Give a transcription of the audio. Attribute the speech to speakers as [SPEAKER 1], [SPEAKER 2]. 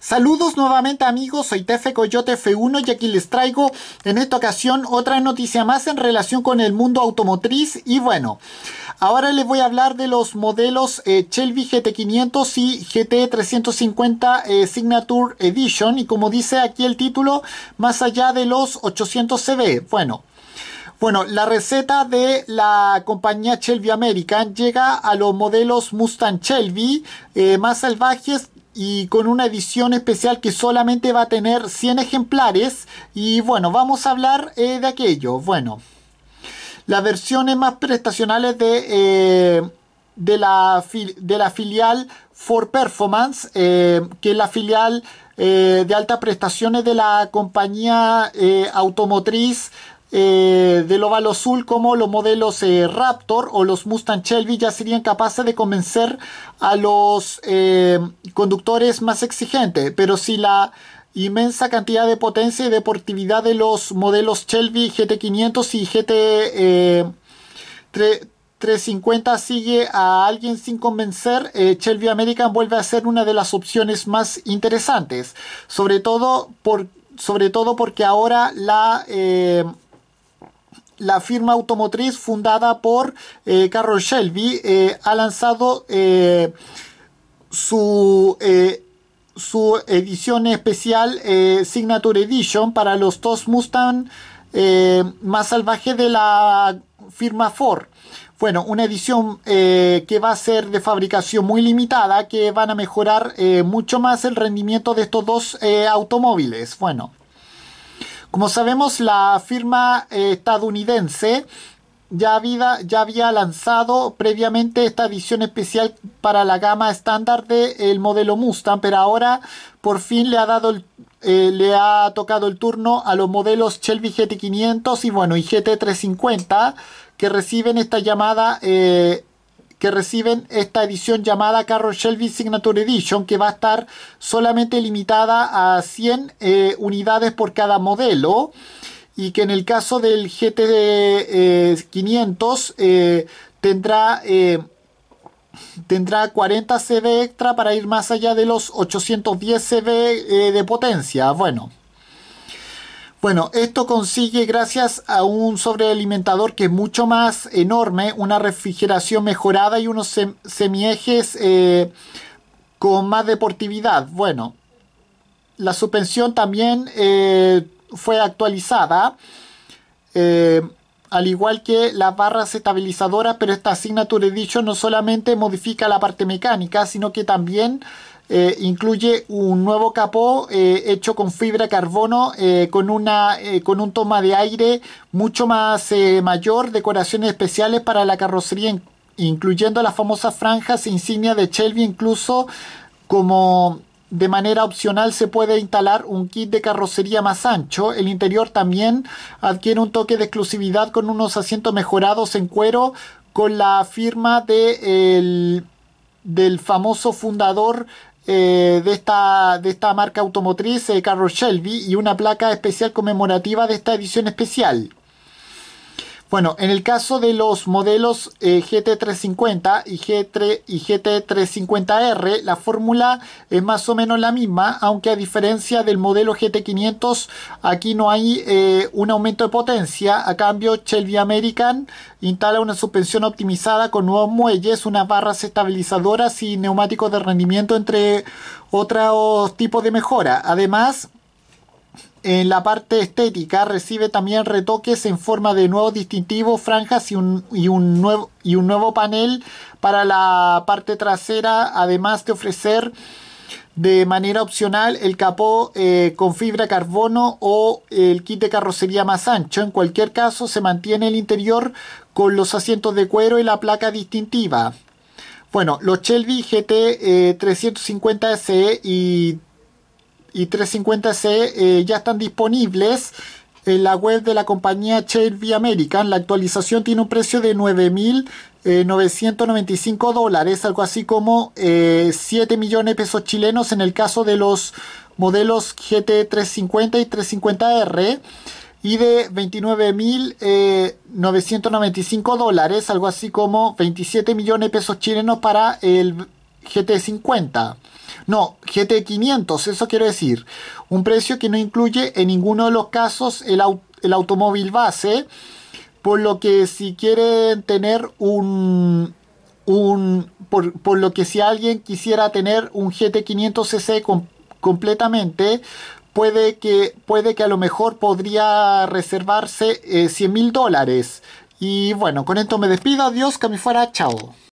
[SPEAKER 1] Saludos nuevamente amigos, soy Tefe Coyote F1 y aquí les traigo en esta ocasión otra noticia más en relación con el mundo automotriz y bueno, ahora les voy a hablar de los modelos eh, Shelby GT500 y GT350 eh, Signature Edition y como dice aquí el título, más allá de los 800 cv bueno... Bueno, la receta de la compañía Shelby American llega a los modelos Mustang Shelby eh, más salvajes y con una edición especial que solamente va a tener 100 ejemplares. Y bueno, vamos a hablar eh, de aquello. Bueno, las versiones más prestacionales de, eh, de, la, de la filial For Performance, que es la filial de altas prestaciones de la compañía automotriz eh, del óvalo azul como los modelos eh, Raptor o los Mustang Shelby ya serían capaces de convencer a los eh, conductores más exigentes. Pero si la inmensa cantidad de potencia y deportividad de los modelos Shelby GT500 y GT 350 sigue a alguien sin convencer, Shelby American vuelve a ser una de las opciones más interesantes, sobre todo, por, sobre todo porque ahora la la firma automotriz fundada por eh, Carroll Shelby eh, ha lanzado eh, su, su, edición especial Signature Edition para los dos Mustang más salvajes de la firma Ford. Bueno, una edición que va a ser de fabricación muy limitada, que van a mejorar mucho más el rendimiento de estos dos automóviles. Bueno. Como sabemos, la firma eh, estadounidense ya había, lanzado previamente esta edición especial para la gama estándar del modelo Mustang, pero ahora por fin le ha dado eh, le ha tocado el turno a los modelos Shelby GT500 y bueno, y GT350 que reciben esta llamada eh, que reciben esta edición llamada Carroll Shelby Signature Edition, que va a estar solamente limitada a 100 eh, unidades por cada modelo y que en el caso del GT 500 eh, eh, tendrá tendrá 40 CV extra para ir más allá de los 810 CB de potencia. Bueno, bueno, esto consigue gracias a un sobrealimentador que es mucho más enorme, una refrigeración mejorada y unos semiejes eh, con más deportividad. Bueno, la suspensión también eh, fue actualizada, eh, al igual que las barras estabilizadoras, pero esta asignatura he dicho no solamente modifica la parte mecánica, sino que también eh, incluye un nuevo capó eh, hecho con fibra carbono eh, con, una, con un toma de aire mucho más mayor, decoraciones especiales para la carrocería, incluyendo las famosas franjas e insignia de Shelby, incluso como de manera opcional se puede instalar un kit de carrocería más ancho. El interior también adquiere un toque de exclusividad con unos asientos mejorados en cuero con la firma de del famoso fundador eh, de, esta, marca automotriz, eh, Carro Shelby, y una placa especial conmemorativa de esta edición especial. Bueno, en el caso de los modelos eh, GT350 y, GT350R, la fórmula es más o menos la misma, aunque a diferencia del modelo GT500, aquí no hay eh, un aumento de potencia. A cambio, Shelby American instala una suspensión optimizada con nuevos muelles, unas barras estabilizadoras y neumáticos de rendimiento, entre otros tipos de mejora. Además, en la parte estética recibe también retoques en forma de nuevos distintivos, franjas y un, nuevo, y un nuevo panel para la parte trasera, además de ofrecer de manera opcional el capó eh, con fibra carbono o el kit de carrocería más ancho. En cualquier caso, se mantiene el interior con los asientos de cuero y la placa distintiva. Bueno, los Shelby GT350SE eh, y y 350 c eh, ya están disponibles en la web de la compañía V American. La actualización tiene un precio de 9.995 eh, dólares, algo así como 7 eh, millones de pesos chilenos en el caso de los modelos GT350 y 350R y de 29.995 dólares, algo así como 27 millones de pesos chilenos para el GT50. No, GT500, eso quiero decir. Un precio que no incluye en ninguno de los casos el, automóvil base. Por lo que si quieren tener un... un por, lo que si alguien quisiera tener un GT500cc completamente, puede que, puede que a lo mejor podría reservarse 100 eh, mil dólares. Y bueno, con esto me despido. Adiós, que me fuera. Chao.